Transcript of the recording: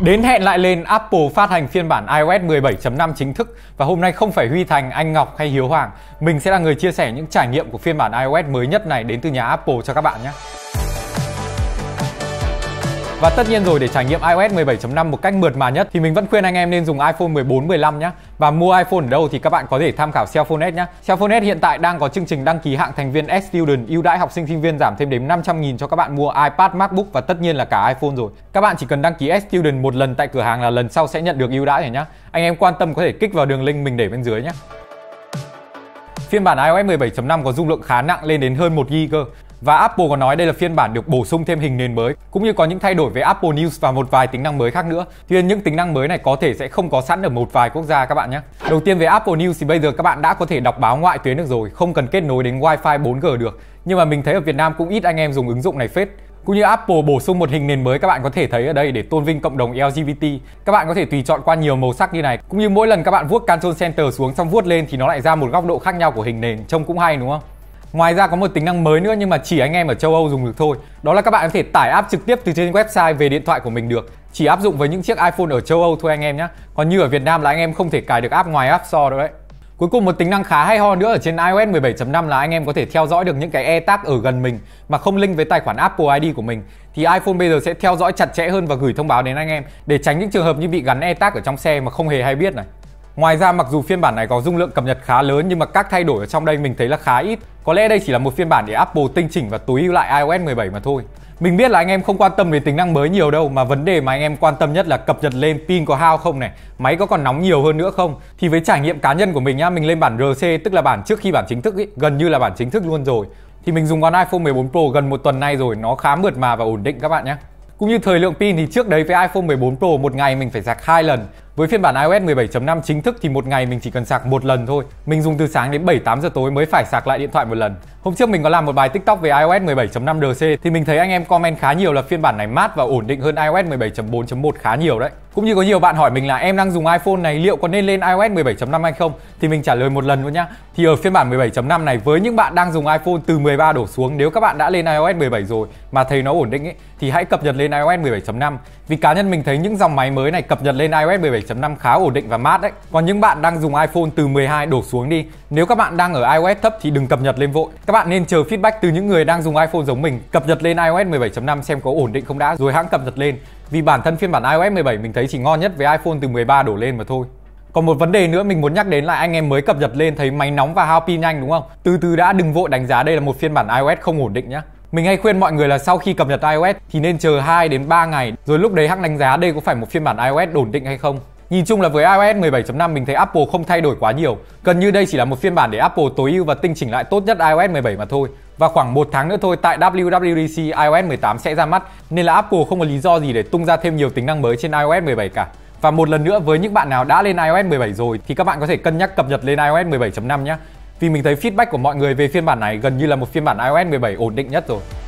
Đến hẹn lại lên, Apple phát hành phiên bản iOS 17.5 chính thức và hôm nay không phải Huy Thành, Anh Ngọc hay Hiếu Hoàng. Mình sẽ là người chia sẻ những trải nghiệm của phiên bản iOS mới nhất này đến từ nhà Apple cho các bạn nhé. Và tất nhiên rồi để trải nghiệm iOS 17.5 một cách mượt mà nhất thì mình vẫn khuyên anh em nên dùng iPhone 14, 15 nhé. Và mua iPhone ở đâu thì các bạn có thể tham khảo Cellphone S nhé. Cellphone S hiện tại đang có chương trình đăng ký hạng thành viên S Student ưu đãi học sinh sinh viên giảm thêm đến 500 000 cho các bạn mua iPad, MacBook và tất nhiên là cả iPhone rồi. Các bạn chỉ cần đăng ký S Student một lần tại cửa hàng là lần sau sẽ nhận được ưu đãi rồi nhé. Anh em quan tâm có thể kích vào đường link mình để bên dưới nhé. Phiên bản iOS 17.5 có dung lượng khá nặng lên đến hơn 1GB cơ. Và Apple còn nói đây là phiên bản được bổ sung thêm hình nền mới, cũng như có những thay đổi về Apple News và một vài tính năng mới khác nữa. Tuy nhiên những tính năng mới này có thể sẽ không có sẵn ở một vài quốc gia các bạn nhé. Đầu tiên về Apple News thì bây giờ các bạn đã có thể đọc báo ngoại tuyến được rồi, không cần kết nối đến Wi-Fi 4G được. Nhưng mà mình thấy ở Việt Nam cũng ít anh em dùng ứng dụng này phết cũng như Apple bổ sung một hình nền mới các bạn có thể thấy ở đây để tôn vinh cộng đồng LGBT. Các bạn có thể tùy chọn qua nhiều màu sắc như này, cũng như mỗi lần các bạn vuốt Control Center xuống xong vuốt lên thì nó lại ra một góc độ khác nhau của hình nền, trông cũng hay đúng không? Ngoài ra có một tính năng mới nữa nhưng mà chỉ anh em ở châu Âu dùng được thôi. Đó là các bạn có thể tải app trực tiếp từ trên website về điện thoại của mình được. Chỉ áp dụng với những chiếc iPhone ở châu Âu thôi anh em nhé. Còn như ở Việt Nam là anh em không thể cài được app ngoài App Store đâu đấy. Cuối cùng một tính năng khá hay ho nữa ở trên iOS 17.5 là anh em có thể theo dõi được những cái e ở gần mình mà không link với tài khoản Apple ID của mình thì iPhone bây giờ sẽ theo dõi chặt chẽ hơn và gửi thông báo đến anh em để tránh những trường hợp như bị gắn e ở trong xe mà không hề hay biết này. Ngoài ra mặc dù phiên bản này có dung lượng cập nhật khá lớn nhưng mà các thay đổi ở trong đây mình thấy là khá ít. Có lẽ đây chỉ là một phiên bản để Apple tinh chỉnh và tối ưu lại iOS 17 mà thôi. Mình biết là anh em không quan tâm đến tính năng mới nhiều đâu mà vấn đề mà anh em quan tâm nhất là cập nhật lên pin có hao không này, máy có còn nóng nhiều hơn nữa không. Thì với trải nghiệm cá nhân của mình nhá, mình lên bản RC tức là bản trước khi bản chính thức ý, gần như là bản chính thức luôn rồi. Thì mình dùng con iPhone 14 Pro gần một tuần nay rồi, nó khá mượt mà và ổn định các bạn nhé. Cũng như thời lượng pin thì trước đấy với iPhone 14 Pro một ngày mình phải sạc hai lần với phiên bản iOS 17.5 chính thức thì một ngày mình chỉ cần sạc một lần thôi. Mình dùng từ sáng đến 7 8 giờ tối mới phải sạc lại điện thoại một lần. Hôm trước mình có làm một bài TikTok về iOS 17.5 DC thì mình thấy anh em comment khá nhiều là phiên bản này mát và ổn định hơn iOS 17.4.1 khá nhiều đấy. Cũng như có nhiều bạn hỏi mình là em đang dùng iPhone này liệu có nên lên iOS 17.5 hay không thì mình trả lời một lần luôn nhá. Thì ở phiên bản 17.5 này với những bạn đang dùng iPhone từ 13 đổ xuống nếu các bạn đã lên iOS 17 rồi mà thấy nó ổn định ấy thì hãy cập nhật lên iOS 17.5 vì cá nhân mình thấy những dòng máy mới này cập nhật lên iOS 17 7.5 khá ổn định và mát đấy. Còn những bạn đang dùng iPhone từ 12 đổ xuống đi, nếu các bạn đang ở iOS thấp thì đừng cập nhật lên vội. Các bạn nên chờ feedback từ những người đang dùng iPhone giống mình, cập nhật lên iOS 17.5 xem có ổn định không đã rồi hãng cập nhật lên. Vì bản thân phiên bản iOS 17 mình thấy chỉ ngon nhất với iPhone từ 13 đổ lên mà thôi. Còn một vấn đề nữa mình muốn nhắc đến là anh em mới cập nhật lên thấy máy nóng và hao pin nhanh đúng không? Từ từ đã đừng vội đánh giá đây là một phiên bản iOS không ổn định nhé. Mình hay khuyên mọi người là sau khi cập nhật iOS thì nên chờ 2 đến 3 ngày rồi lúc đấy hãng đánh giá đây có phải một phiên bản iOS ổn định hay không. Nhìn chung là với iOS 17.5 mình thấy Apple không thay đổi quá nhiều. Gần như đây chỉ là một phiên bản để Apple tối ưu và tinh chỉnh lại tốt nhất iOS 17 mà thôi. Và khoảng một tháng nữa thôi tại WWDC iOS 18 sẽ ra mắt nên là Apple không có lý do gì để tung ra thêm nhiều tính năng mới trên iOS 17 cả. Và một lần nữa với những bạn nào đã lên iOS 17 rồi thì các bạn có thể cân nhắc cập nhật lên iOS 17.5 nhé. Vì mình thấy feedback của mọi người về phiên bản này gần như là một phiên bản iOS 17 ổn định nhất rồi.